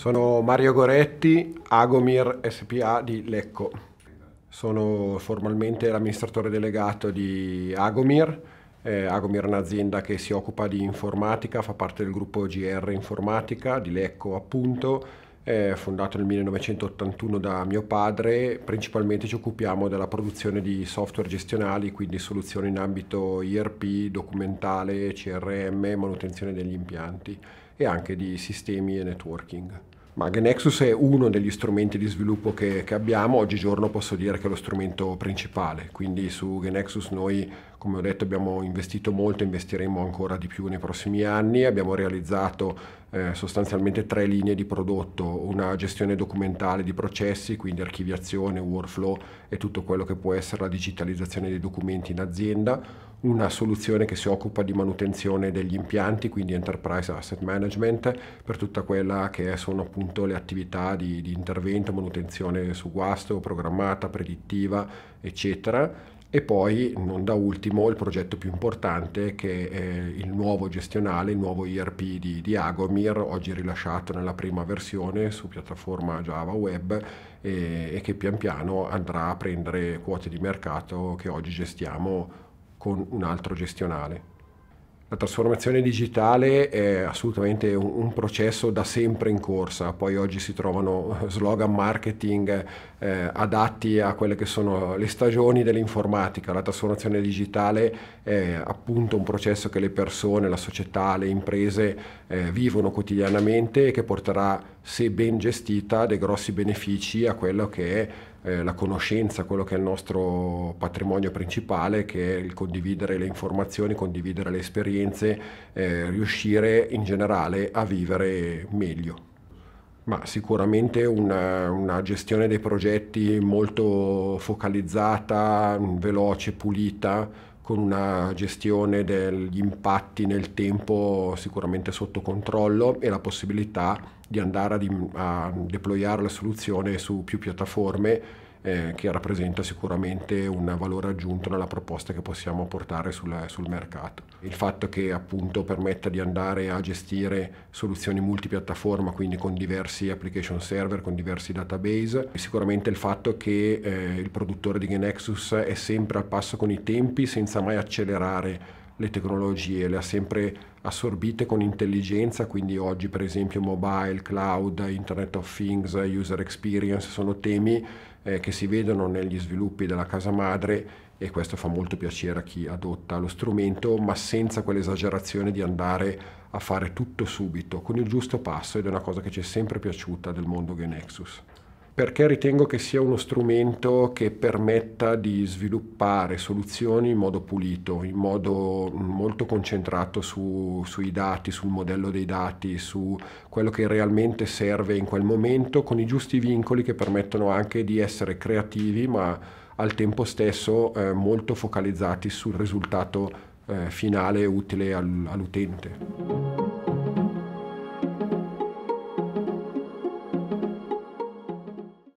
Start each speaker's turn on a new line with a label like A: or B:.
A: Sono Mario Goretti, Agomir SPA di Lecco. Sono formalmente l'amministratore delegato di Agomir. Eh, Agomir è un'azienda che si occupa di informatica, fa parte del gruppo GR Informatica di Lecco appunto, eh, fondato nel 1981 da mio padre. Principalmente ci occupiamo della produzione di software gestionali, quindi soluzioni in ambito IRP, documentale, CRM, manutenzione degli impianti e anche di sistemi e networking. Maga Nexus è uno degli strumenti di sviluppo che, che abbiamo, oggigiorno posso dire che è lo strumento principale, quindi su Genexus noi come ho detto abbiamo investito molto, investiremo ancora di più nei prossimi anni, abbiamo realizzato eh, sostanzialmente tre linee di prodotto, una gestione documentale di processi, quindi archiviazione, workflow e tutto quello che può essere la digitalizzazione dei documenti in azienda, una soluzione che si occupa di manutenzione degli impianti, quindi Enterprise Asset Management, per tutta quella che sono appunto le attività di, di intervento, manutenzione su guasto, programmata, predittiva, eccetera e poi, non da ultimo, il progetto più importante che è il nuovo gestionale, il nuovo IRP di, di Agomir, oggi rilasciato nella prima versione su piattaforma Java Web e, e che pian piano andrà a prendere quote di mercato che oggi gestiamo con un altro gestionale. La trasformazione digitale è assolutamente un, un, processo da sempre in corsa, poi oggi si trovano slogan marketing eh, adatti a quelle che sono le stagioni dell'informatica, la trasformazione digitale è appunto un processo che le persone, la società, le imprese eh, vivono quotidianamente e che porterà, se ben gestita, dei grossi benefici a quello che è eh, la conoscenza, quello che è il nostro patrimonio principale, che è il condividere le informazioni, condividere le esperienze, eh, riuscire in generale a vivere meglio. Ma sicuramente una, una, gestione dei progetti molto focalizzata, veloce, pulita, con una gestione degli impatti nel tempo sicuramente sotto controllo e la possibilità di andare a, a deployare la soluzione su più piattaforme eh, che rappresenta sicuramente un valore aggiunto nella proposta che possiamo portare sul, sul, mercato. Il fatto che appunto permetta di andare a gestire soluzioni multipiattaforma, quindi con diversi application server, con diversi database, e sicuramente il fatto che eh, il produttore di Genexus è sempre al passo con i tempi senza mai accelerare le tecnologie, le ha sempre assorbite con intelligenza, quindi oggi per esempio mobile, cloud, Internet of Things, user experience sono temi eh, che si vedono negli sviluppi della casa madre e questo fa molto piacere a chi adotta lo strumento, ma senza quell'esagerazione di andare a fare tutto subito, con il giusto passo ed è una cosa che ci è sempre piaciuta del mondo Genexus perché ritengo che sia uno strumento che permetta di sviluppare soluzioni in modo pulito, in modo molto concentrato su, sui dati, sul modello dei dati, su quello che realmente serve in quel momento, con i giusti vincoli che permettono anche di essere creativi, ma al tempo stesso eh, molto focalizzati sul risultato eh, finale utile al, all'utente.